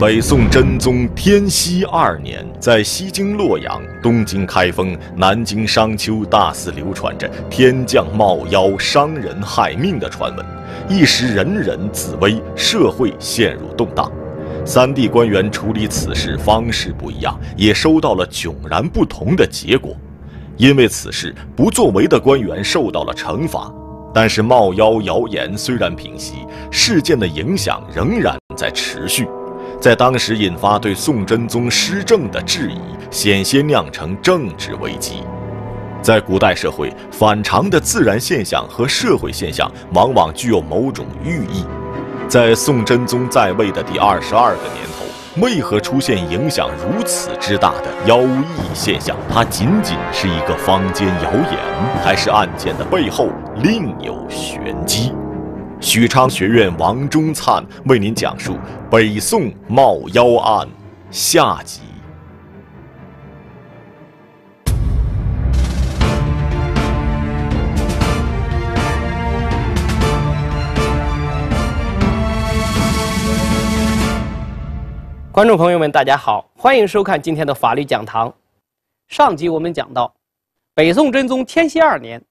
北宋真宗天熙二年，在西京洛阳、东京开封、南京商丘，大肆流传着天降冒妖伤人害命的传闻，一时人人自危，社会陷入动荡。三地官员处理此事方式不一样，也收到了迥然不同的结果。因为此事不作为的官员受到了惩罚，但是冒妖谣言虽然平息，事件的影响仍然在持续。在当时引发对宋真宗施政的质疑，险些酿成政治危机。在古代社会，反常的自然现象和社会现象往往具有某种寓意。在宋真宗在位的第二十二个年头，为何出现影响如此之大的妖异现象？它仅仅是一个坊间谣言，还是案件的背后另有玄机？许昌学院王忠灿为您讲述《北宋冒妖案》下集。观众朋友们，大家好，欢迎收看今天的法律讲堂。上集我们讲到，北宋真宗天熙二年，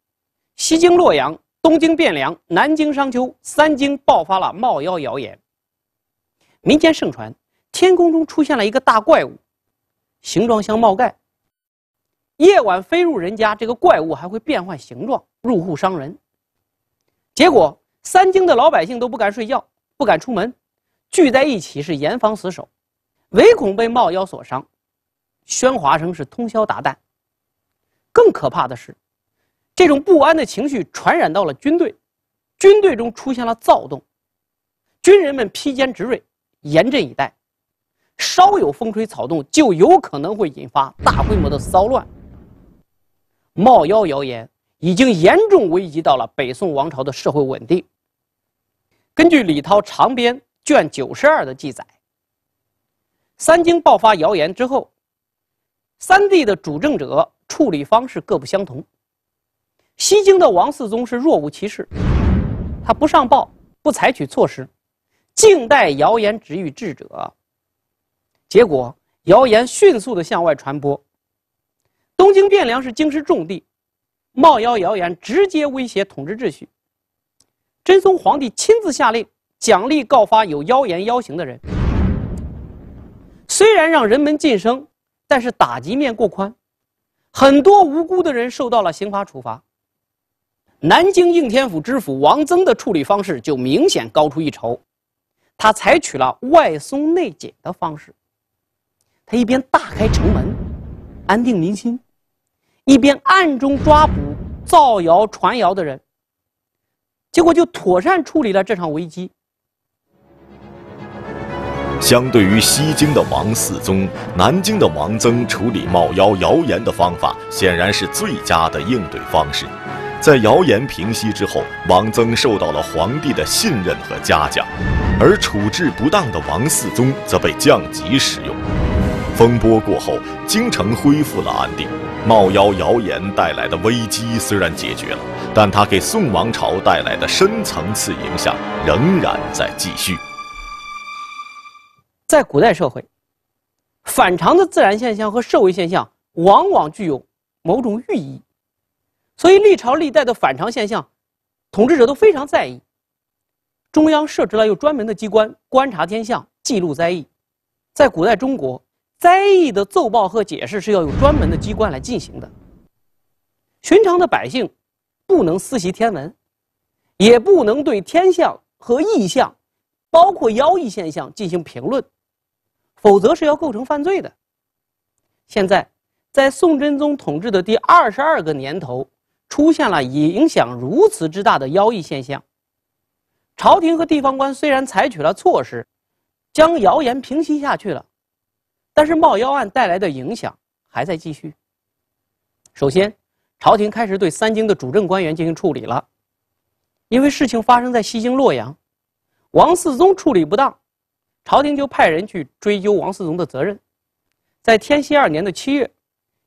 西京洛阳。东京汴梁、南京商丘三京爆发了冒妖谣言。民间盛传，天空中出现了一个大怪物，形状像帽盖。夜晚飞入人家，这个怪物还会变换形状入户伤人。结果，三京的老百姓都不敢睡觉，不敢出门，聚在一起是严防死守，唯恐被冒妖所伤。喧哗声是通宵达旦。更可怕的是。这种不安的情绪传染到了军队，军队中出现了躁动，军人们披坚执锐，严阵以待，稍有风吹草动，就有可能会引发大规模的骚乱。冒妖谣言已经严重危及到了北宋王朝的社会稳定。根据《李涛《长编》卷九十二的记载，三京爆发谣言之后，三帝的主政者处理方式各不相同。西京的王嗣宗是若无其事，他不上报，不采取措施，静待谣言止于智者。结果，谣言迅速的向外传播。东京汴梁是京师重地，冒谣谣言直接威胁统治秩序。真宗皇帝亲自下令，奖励告发有妖言妖行的人。虽然让人们晋升，但是打击面过宽，很多无辜的人受到了刑罚处罚。南京应天府知府王增的处理方式就明显高出一筹，他采取了外松内紧的方式，他一边大开城门，安定民心，一边暗中抓捕造谣传谣的人，结果就妥善处理了这场危机。相对于西京的王四宗，南京的王增处理冒妖谣言的方法显然是最佳的应对方式。在谣言平息之后，王曾受到了皇帝的信任和嘉奖，而处置不当的王嗣宗则被降级使用。风波过后，京城恢复了安定。冒妖谣言带来的危机虽然解决了，但它给宋王朝带来的深层次影响仍然在继续。在古代社会，反常的自然现象和社会现象往往具有某种寓意。所以历朝历代的反常现象，统治者都非常在意。中央设置了有专门的机关观察天象、记录灾异。在古代中国，灾异的奏报和解释是要有专门的机关来进行的。寻常的百姓不能私习天文，也不能对天象和异象，包括妖异现象进行评论，否则是要构成犯罪的。现在，在宋真宗统治的第二十二个年头。出现了影响如此之大的妖异现象。朝廷和地方官虽然采取了措施，将谣言平息下去了，但是冒妖案带来的影响还在继续。首先，朝廷开始对三京的主政官员进行处理了，因为事情发生在西京洛阳，王嗣宗处理不当，朝廷就派人去追究王嗣宗的责任。在天熙二年的七月，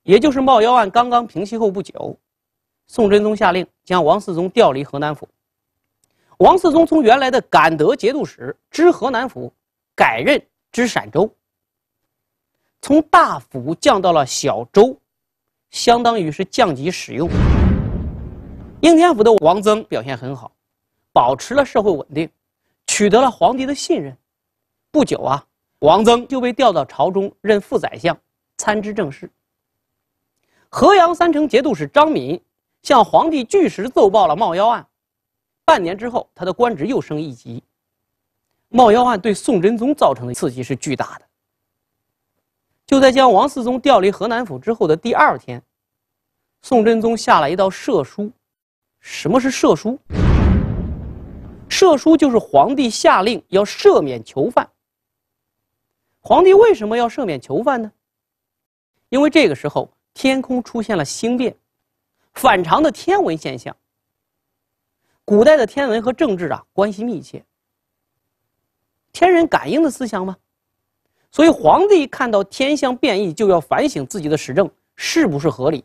也就是冒妖案刚刚平息后不久。宋真宗下令将王嗣宗调离河南府。王嗣宗从原来的感德节度使知河南府，改任知陕州。从大府降到了小州，相当于是降级使用。应天府的王曾表现很好，保持了社会稳定，取得了皇帝的信任。不久啊，王曾就被调到朝中任副宰相，参知政事。河阳三城节度使张敏。向皇帝据实奏报了冒妖案，半年之后，他的官职又升一级。冒妖案对宋真宗造成的刺激是巨大的。就在将王嗣宗调离河南府之后的第二天，宋真宗下了一道赦书。什么是赦书？赦书就是皇帝下令要赦免囚犯。皇帝为什么要赦免囚犯呢？因为这个时候天空出现了星变。反常的天文现象。古代的天文和政治啊关系密切，天人感应的思想嘛，所以皇帝看到天象变异，就要反省自己的时政是不是合理，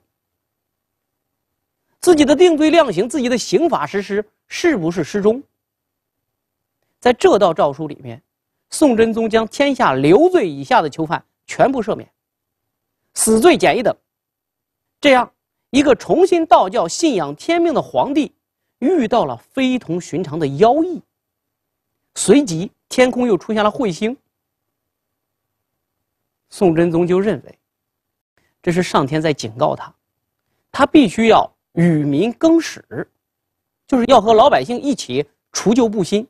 自己的定罪量刑、自己的刑法实施是不是失中。在这道诏书里面，宋真宗将天下流罪以下的囚犯全部赦免，死罪减一等，这样。一个重新道教信仰天命的皇帝，遇到了非同寻常的妖异，随即天空又出现了彗星。宋真宗就认为，这是上天在警告他，他必须要与民更始，就是要和老百姓一起除旧布新。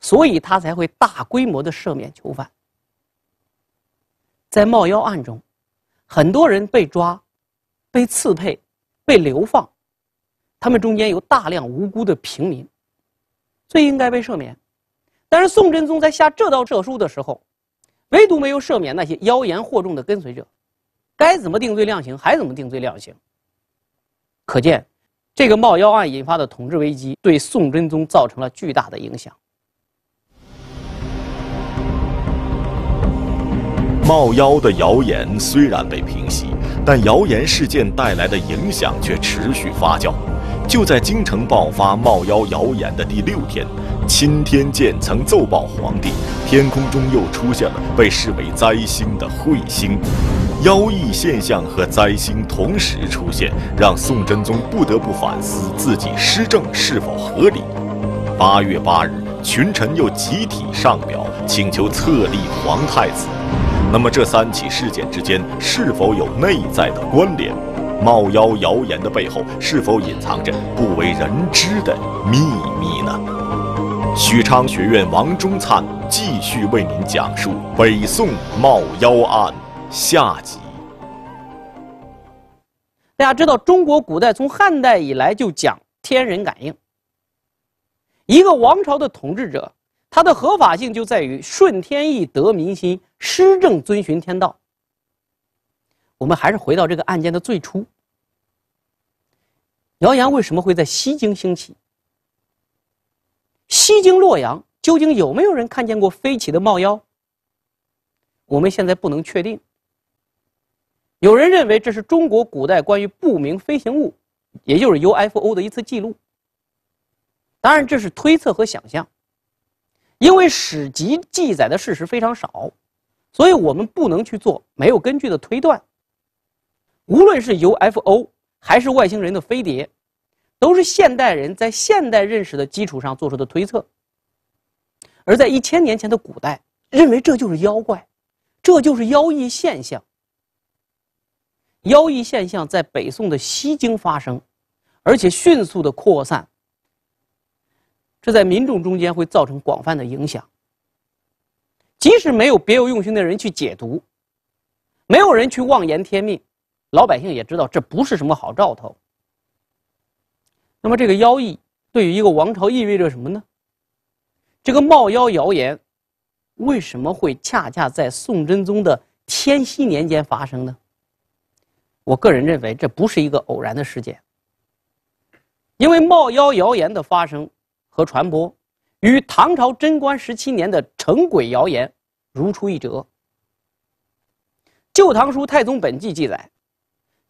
所以他才会大规模的赦免囚犯。在冒妖案中，很多人被抓。被刺配、被流放，他们中间有大量无辜的平民，最应该被赦免。但是宋真宗在下这道诏书的时候，唯独没有赦免那些妖言惑众的跟随者，该怎么定罪量刑还怎么定罪量刑。可见，这个冒妖案引发的统治危机对宋真宗造成了巨大的影响。冒妖的谣言虽然被平息。但谣言事件带来的影响却持续发酵。就在京城爆发冒妖谣言的第六天，钦天监曾奏报皇帝，天空中又出现了被视为灾星的彗星。妖异现象和灾星同时出现，让宋真宗不得不反思自己施政是否合理。八月八日，群臣又集体上表，请求册立皇太子。那么这三起事件之间是否有内在的关联？冒妖谣言的背后是否隐藏着不为人知的秘密呢？许昌学院王忠灿继续为您讲述北宋冒妖案下集。大家知道，中国古代从汉代以来就讲天人感应，一个王朝的统治者。它的合法性就在于顺天意得民心，施政遵循天道。我们还是回到这个案件的最初。谣言为什么会在西京兴起？西京洛阳究竟有没有人看见过飞起的冒妖？我们现在不能确定。有人认为这是中国古代关于不明飞行物，也就是 UFO 的一次记录。当然，这是推测和想象。因为史籍记载的事实非常少，所以我们不能去做没有根据的推断。无论是 UFO 还是外星人的飞碟，都是现代人在现代认识的基础上做出的推测。而在一千年前的古代，认为这就是妖怪，这就是妖异现象。妖异现象在北宋的西京发生，而且迅速的扩散。这在民众中间会造成广泛的影响，即使没有别有用心的人去解读，没有人去妄言天命，老百姓也知道这不是什么好兆头。那么，这个妖异对于一个王朝意味着什么呢？这个冒妖谣言为什么会恰恰在宋真宗的天禧年间发生呢？我个人认为，这不是一个偶然的事件，因为冒妖谣言的发生。和传播，与唐朝贞观十七年的城鬼谣言如出一辙。《旧唐书·太宗本纪》记载，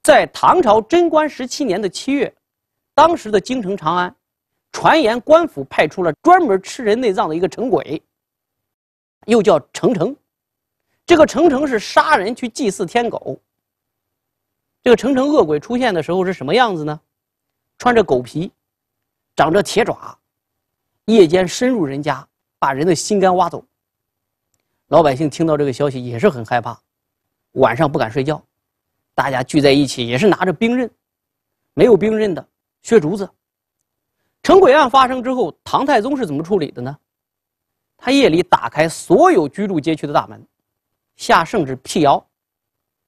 在唐朝贞观十七年的七月，当时的京城长安，传言官府派出了专门吃人内脏的一个城鬼，又叫城城。这个城城是杀人去祭祀天狗。这个城城恶鬼出现的时候是什么样子呢？穿着狗皮，长着铁爪。夜间深入人家，把人的心肝挖走。老百姓听到这个消息也是很害怕，晚上不敢睡觉，大家聚在一起也是拿着兵刃，没有兵刃的削竹子。城轨案发生之后，唐太宗是怎么处理的呢？他夜里打开所有居住街区的大门，下圣旨辟谣，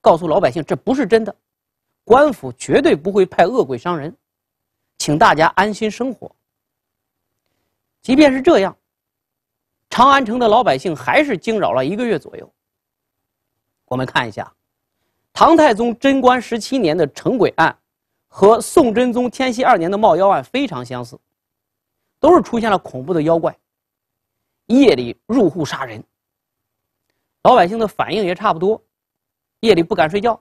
告诉老百姓这不是真的，官府绝对不会派恶鬼伤人，请大家安心生活。即便是这样，长安城的老百姓还是惊扰了一个月左右。我们看一下，唐太宗贞观十七年的城轨案和宋真宗天熙二年的冒妖案非常相似，都是出现了恐怖的妖怪，夜里入户杀人。老百姓的反应也差不多，夜里不敢睡觉，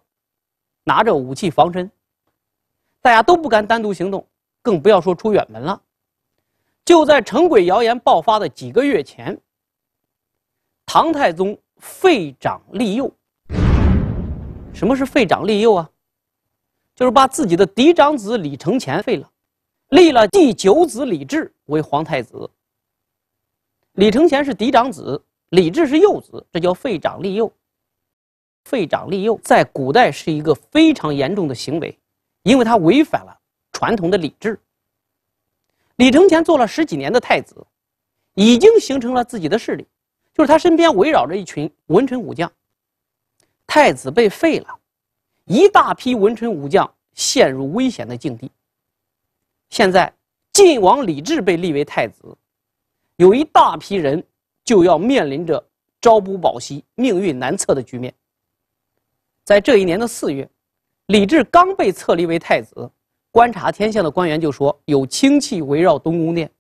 拿着武器防身，大家都不敢单独行动，更不要说出远门了。就在城轨谣言爆发的几个月前，唐太宗废长立幼。什么是废长立幼啊？就是把自己的嫡长子李承乾废了，立了第九子李治为皇太子。李承乾是嫡长子，李治是幼子，这叫废长立幼。废长立幼在古代是一个非常严重的行为，因为他违反了传统的礼制。李承乾做了十几年的太子，已经形成了自己的势力，就是他身边围绕着一群文臣武将。太子被废了，一大批文臣武将陷入危险的境地。现在晋王李治被立为太子，有一大批人就要面临着朝不保夕、命运难测的局面。在这一年的四月，李治刚被册立为太子。观察天象的官员就说有氢气围绕东宫殿。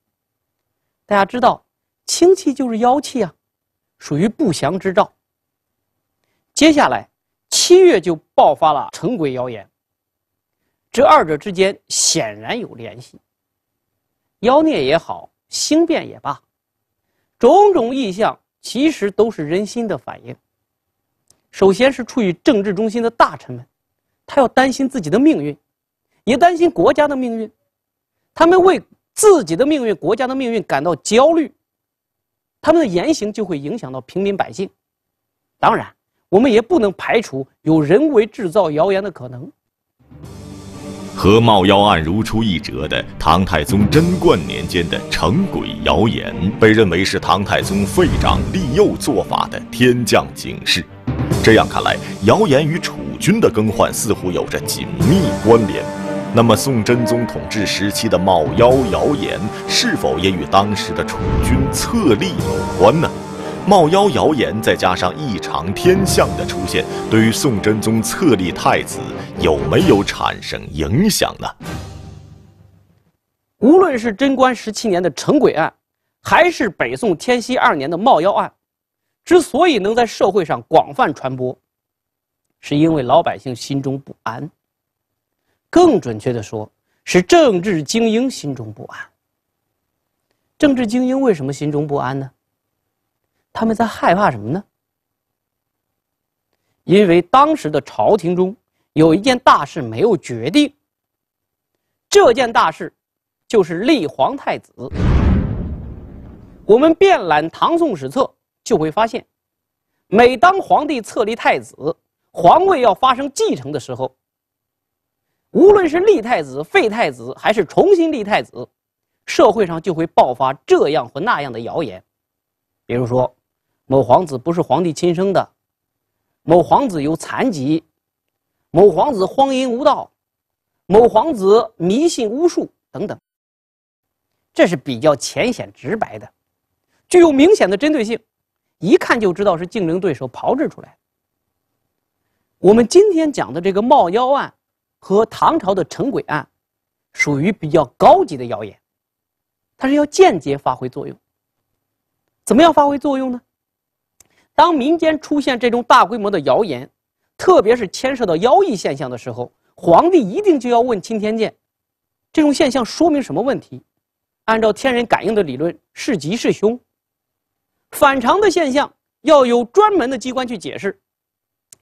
大家知道，氢气就是妖气啊，属于不祥之兆。接下来七月就爆发了城鬼谣言。这二者之间显然有联系。妖孽也好，星变也罢，种种异象其实都是人心的反应。首先是处于政治中心的大臣们，他要担心自己的命运。也担心国家的命运，他们为自己的命运、国家的命运感到焦虑，他们的言行就会影响到平民百姓。当然，我们也不能排除有人为制造谣言的可能。和冒妖案如出一辙的唐太宗贞观年间的城鬼谣言，被认为是唐太宗废长立幼做法的天降警示。这样看来，谣言与储君的更换似乎有着紧密关联。那么，宋真宗统治时期的冒妖谣言是否也与当时的储君册立有关呢？冒妖谣言再加上异常天象的出现，对于宋真宗册立太子有没有产生影响呢？无论是贞观十七年的城轨案，还是北宋天熙二年的冒妖案，之所以能在社会上广泛传播，是因为老百姓心中不安。更准确的说，是政治精英心中不安。政治精英为什么心中不安呢？他们在害怕什么呢？因为当时的朝廷中有一件大事没有决定。这件大事，就是立皇太子。我们遍览唐宋史册，就会发现，每当皇帝册立太子、皇位要发生继承的时候。无论是立太子、废太子，还是重新立太子，社会上就会爆发这样或那样的谣言。比如说，某皇子不是皇帝亲生的，某皇子有残疾，某皇子荒淫无道，某皇子迷信巫术等等。这是比较浅显直白的，具有明显的针对性，一看就知道是竞争对手炮制出来。我们今天讲的这个冒妖案。和唐朝的城轨案，属于比较高级的谣言，它是要间接发挥作用。怎么样发挥作用呢？当民间出现这种大规模的谣言，特别是牵涉到妖异现象的时候，皇帝一定就要问钦天监，这种现象说明什么问题？按照天人感应的理论，是吉是凶？反常的现象要有专门的机关去解释，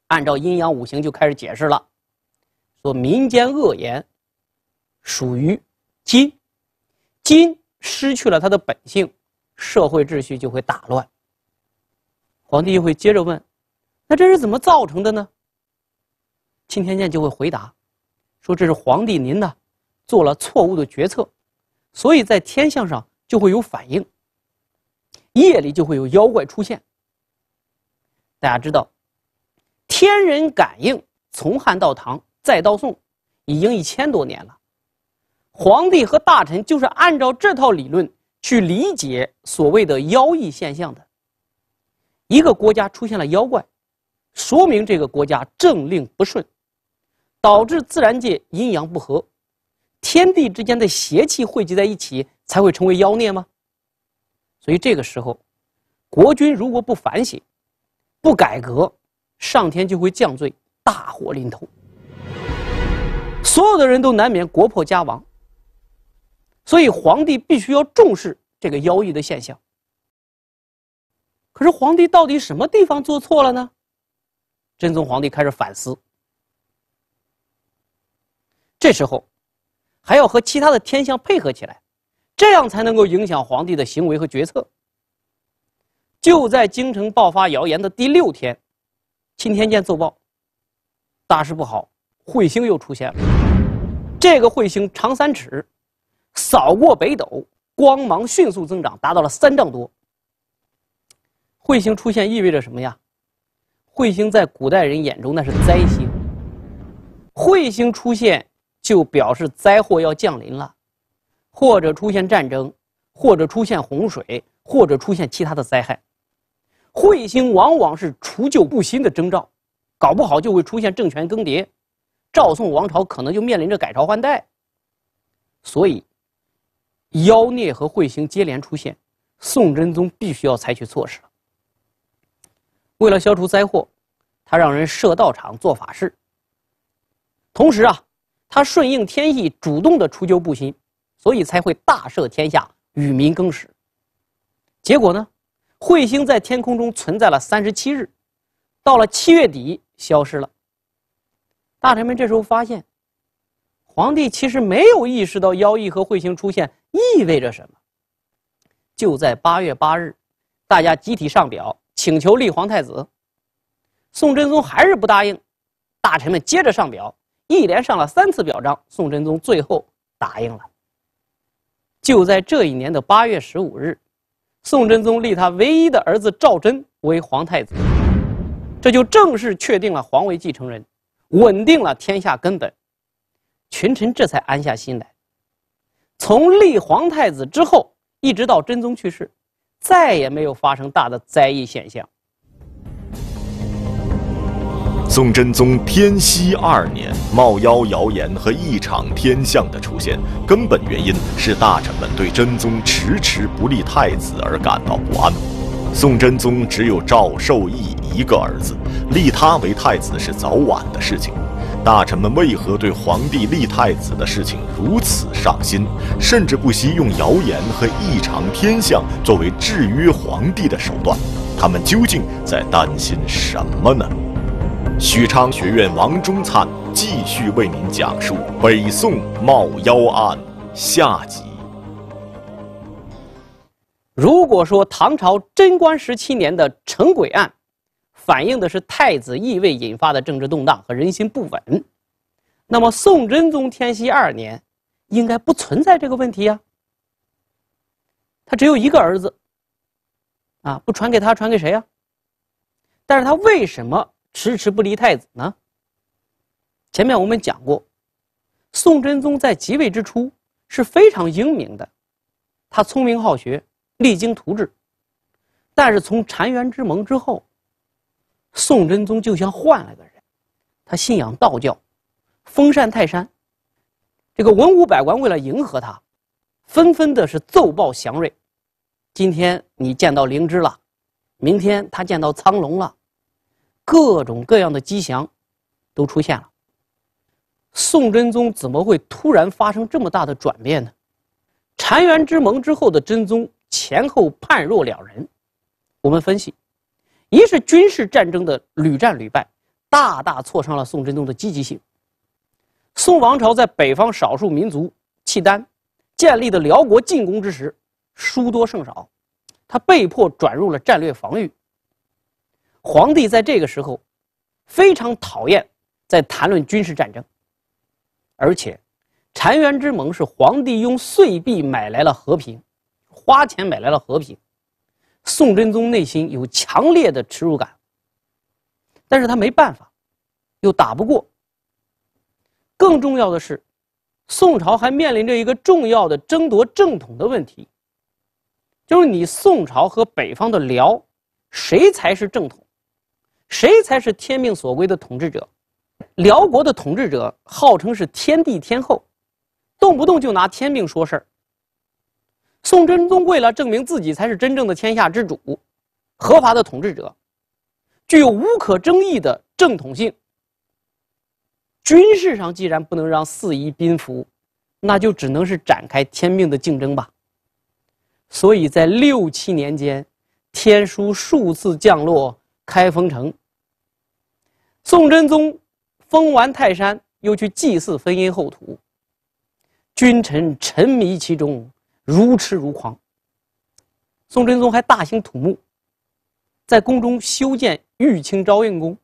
按照阴阳五行就开始解释了。说民间恶言，属于金，金失去了它的本性，社会秩序就会打乱。皇帝就会接着问：“那这是怎么造成的呢？”钦天监就会回答：“说这是皇帝您呢，做了错误的决策，所以在天象上就会有反应。夜里就会有妖怪出现。大家知道，天人感应，从汉到唐。”再到宋，已经一千多年了。皇帝和大臣就是按照这套理论去理解所谓的妖异现象的。一个国家出现了妖怪，说明这个国家政令不顺，导致自然界阴阳不和，天地之间的邪气汇集在一起，才会成为妖孽吗？所以这个时候，国君如果不反省、不改革，上天就会降罪，大祸临头。所有的人都难免国破家亡，所以皇帝必须要重视这个妖异的现象。可是皇帝到底什么地方做错了呢？真宗皇帝开始反思。这时候还要和其他的天象配合起来，这样才能够影响皇帝的行为和决策。就在京城爆发谣言的第六天，钦天监奏报：大事不好，彗星又出现了。这个彗星长三尺，扫过北斗，光芒迅速增长，达到了三丈多。彗星出现意味着什么呀？彗星在古代人眼中那是灾星，彗星出现就表示灾祸要降临了，或者出现战争，或者出现洪水，或者出现其他的灾害。彗星往往是除旧布新的征兆，搞不好就会出现政权更迭。赵宋王朝可能就面临着改朝换代，所以妖孽和彗星接连出现，宋真宗必须要采取措施了。为了消除灾祸，他让人设道场做法事，同时啊，他顺应天意，主动的除旧布新，所以才会大赦天下，与民更始。结果呢，彗星在天空中存在了三十七日，到了七月底消失了。大臣们这时候发现，皇帝其实没有意识到妖异和彗星出现意味着什么。就在八月八日，大家集体上表请求立皇太子，宋真宗还是不答应。大臣们接着上表，一连上了三次表彰，宋真宗最后答应了。就在这一年的八月十五日，宋真宗立他唯一的儿子赵祯为皇太子，这就正式确定了皇位继承人。稳定了天下根本，群臣这才安下心来。从立皇太子之后，一直到真宗去世，再也没有发生大的灾异现象。宋真宗天熙二年，冒妖谣言和异常天象的出现，根本原因是大臣们对真宗迟迟不立太子而感到不安。宋真宗只有赵受益。一个儿子立他为太子是早晚的事情，大臣们为何对皇帝立太子的事情如此上心，甚至不惜用谣言和异常天象作为制约皇帝的手段？他们究竟在担心什么呢？许昌学院王中灿继续为您讲述北宋冒妖案下集。如果说唐朝贞观十七年的城轨案，反映的是太子异位引发的政治动荡和人心不稳。那么，宋真宗天熙二年，应该不存在这个问题呀。他只有一个儿子，啊，不传给他，传给谁呀？但是他为什么迟迟不立太子呢？前面我们讲过，宋真宗在即位之初是非常英明的，他聪明好学，励精图治。但是从澶渊之盟之后。宋真宗就像换了个人，他信仰道教，封禅泰山。这个文武百官为了迎合他，纷纷的是奏报祥瑞。今天你见到灵芝了，明天他见到苍龙了，各种各样的吉祥都出现了。宋真宗怎么会突然发生这么大的转变呢？澶渊之盟之后的真宗前后判若两人，我们分析。一是军事战争的屡战屡败，大大挫伤了宋真宗的积极性。宋王朝在北方少数民族契丹建立的辽国进攻之时，输多胜少，他被迫转入了战略防御。皇帝在这个时候非常讨厌在谈论军事战争，而且澶渊之盟是皇帝用碎币买来了和平，花钱买来了和平。宋真宗内心有强烈的耻辱感，但是他没办法，又打不过。更重要的是，宋朝还面临着一个重要的争夺正统的问题，就是你宋朝和北方的辽，谁才是正统，谁才是天命所归的统治者？辽国的统治者号称是天帝天后，动不动就拿天命说事儿。宋真宗为了证明自己才是真正的天下之主，合法的统治者，具有无可争议的正统性。军事上既然不能让四夷宾服，那就只能是展开天命的竞争吧。所以在六七年间，天书数次降落开封城。宋真宗封完泰山，又去祭祀汾阴后土。君臣沉迷其中。如痴如狂。宋真宗还大兴土木，在宫中修建玉清昭应宫，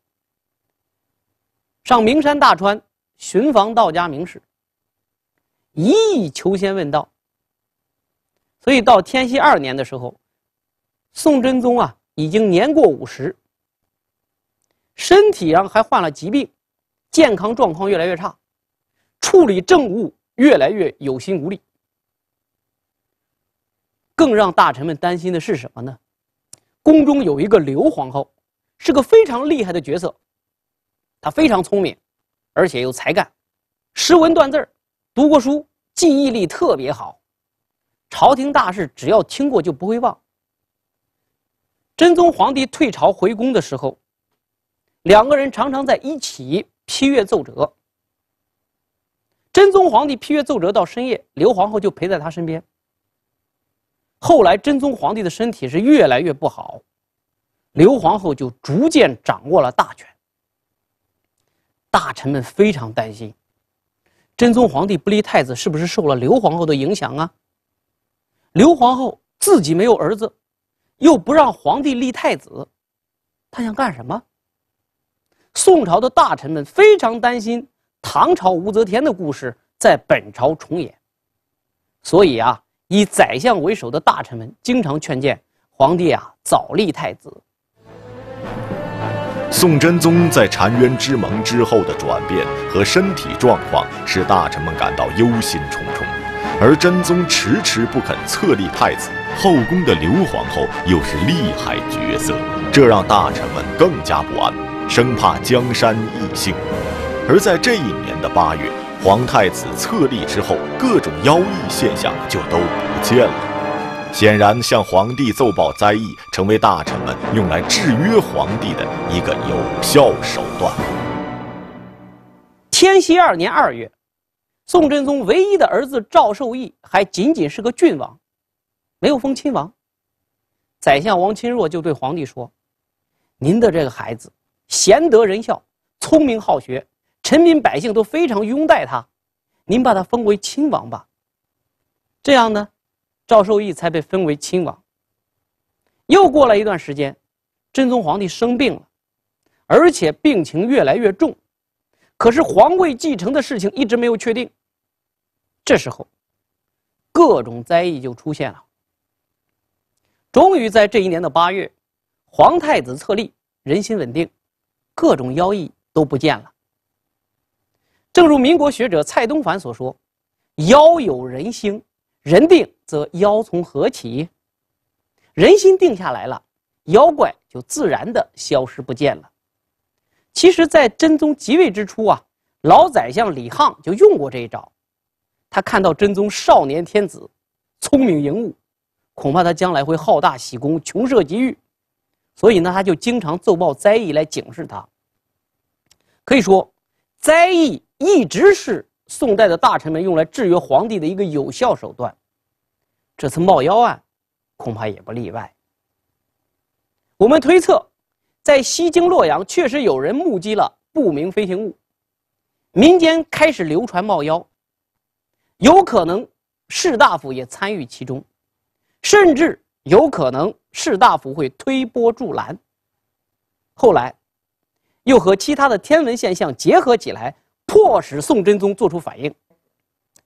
上名山大川，寻访道家名士，一意求仙问道。所以到天熙二年的时候，宋真宗啊已经年过五十，身体上还患了疾病，健康状况越来越差，处理政务越来越有心无力。更让大臣们担心的是什么呢？宫中有一个刘皇后，是个非常厉害的角色。她非常聪明，而且有才干，识文断字儿，读过书，记忆力特别好。朝廷大事只要听过就不会忘。真宗皇帝退朝回宫的时候，两个人常常在一起批阅奏折。真宗皇帝批阅奏折到深夜，刘皇后就陪在他身边。后来，真宗皇帝的身体是越来越不好，刘皇后就逐渐掌握了大权。大臣们非常担心，真宗皇帝不立太子，是不是受了刘皇后的影响啊？刘皇后自己没有儿子，又不让皇帝立太子，她想干什么？宋朝的大臣们非常担心唐朝武则天的故事在本朝重演，所以啊。以宰相为首的大臣们经常劝谏皇帝啊，早立太子。宋真宗在澶渊之盟之后的转变和身体状况，使大臣们感到忧心忡忡，而真宗迟迟不肯册立太子，后宫的刘皇后又是厉害角色，这让大臣们更加不安，生怕江山易姓。而在这一年的八月。皇太子册立之后，各种妖异现象就都不见了。显然，向皇帝奏报灾异，成为大臣们用来制约皇帝的一个有效手段。天熙二年二月，宋真宗唯一的儿子赵受益还仅仅是个郡王，没有封亲王。宰相王钦若就对皇帝说：“您的这个孩子，贤德仁孝，聪明好学。”臣民百姓都非常拥戴他，您把他封为亲王吧。这样呢，赵受益才被封为亲王。又过了一段时间，真宗皇帝生病了，而且病情越来越重。可是皇位继承的事情一直没有确定。这时候，各种灾异就出现了。终于在这一年的八月，皇太子册立，人心稳定，各种妖异都不见了。正如民国学者蔡东凡所说：“妖有人心，人定则妖从何起？人心定下来了，妖怪就自然的消失不见了。”其实，在真宗即位之初啊，老宰相李沆就用过这一招。他看到真宗少年天子，聪明颖悟，恐怕他将来会好大喜功、穷奢极欲，所以呢，他就经常奏报灾异来警示他。可以说，灾异。一直是宋代的大臣们用来制约皇帝的一个有效手段，这次冒妖案恐怕也不例外。我们推测，在西京洛阳确实有人目击了不明飞行物，民间开始流传冒妖。有可能士大夫也参与其中，甚至有可能士大夫会推波助澜。后来，又和其他的天文现象结合起来。迫使宋真宗做出反应，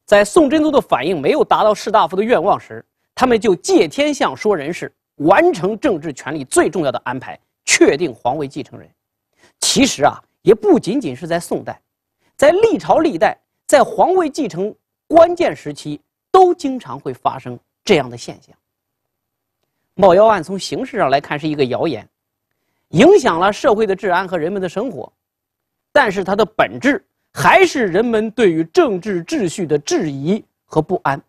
在宋真宗的反应没有达到士大夫的愿望时，他们就借天象说人事，完成政治权力最重要的安排，确定皇位继承人。其实啊，也不仅仅是在宋代，在历朝历代，在皇位继承关键时期，都经常会发生这样的现象。冒妖案从形式上来看是一个谣言，影响了社会的治安和人们的生活，但是它的本质。还是人们对于政治秩序的质疑和不安。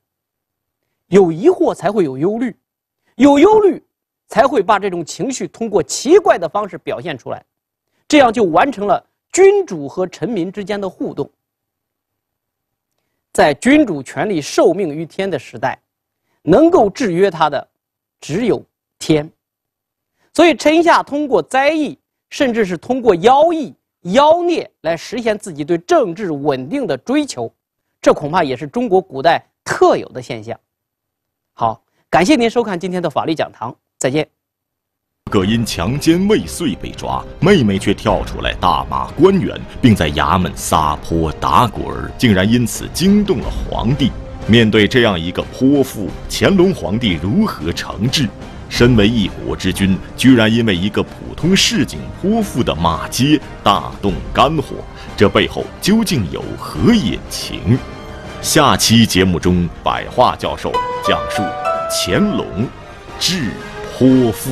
有疑惑才会有忧虑，有忧虑才会把这种情绪通过奇怪的方式表现出来，这样就完成了君主和臣民之间的互动。在君主权力受命于天的时代，能够制约他的只有天，所以臣下通过灾疫，甚至是通过妖异。妖孽来实现自己对政治稳定的追求，这恐怕也是中国古代特有的现象。好，感谢您收看今天的法律讲堂，再见。哥因强奸未遂被抓，妹妹却跳出来大骂官员，并在衙门撒泼打滚，竟然因此惊动了皇帝。面对这样一个泼妇，乾隆皇帝如何惩治？身为一国之君，居然因为一个普通市井泼妇的骂街大动肝火，这背后究竟有何隐情？下期节目中，百话教授讲述乾隆治泼妇。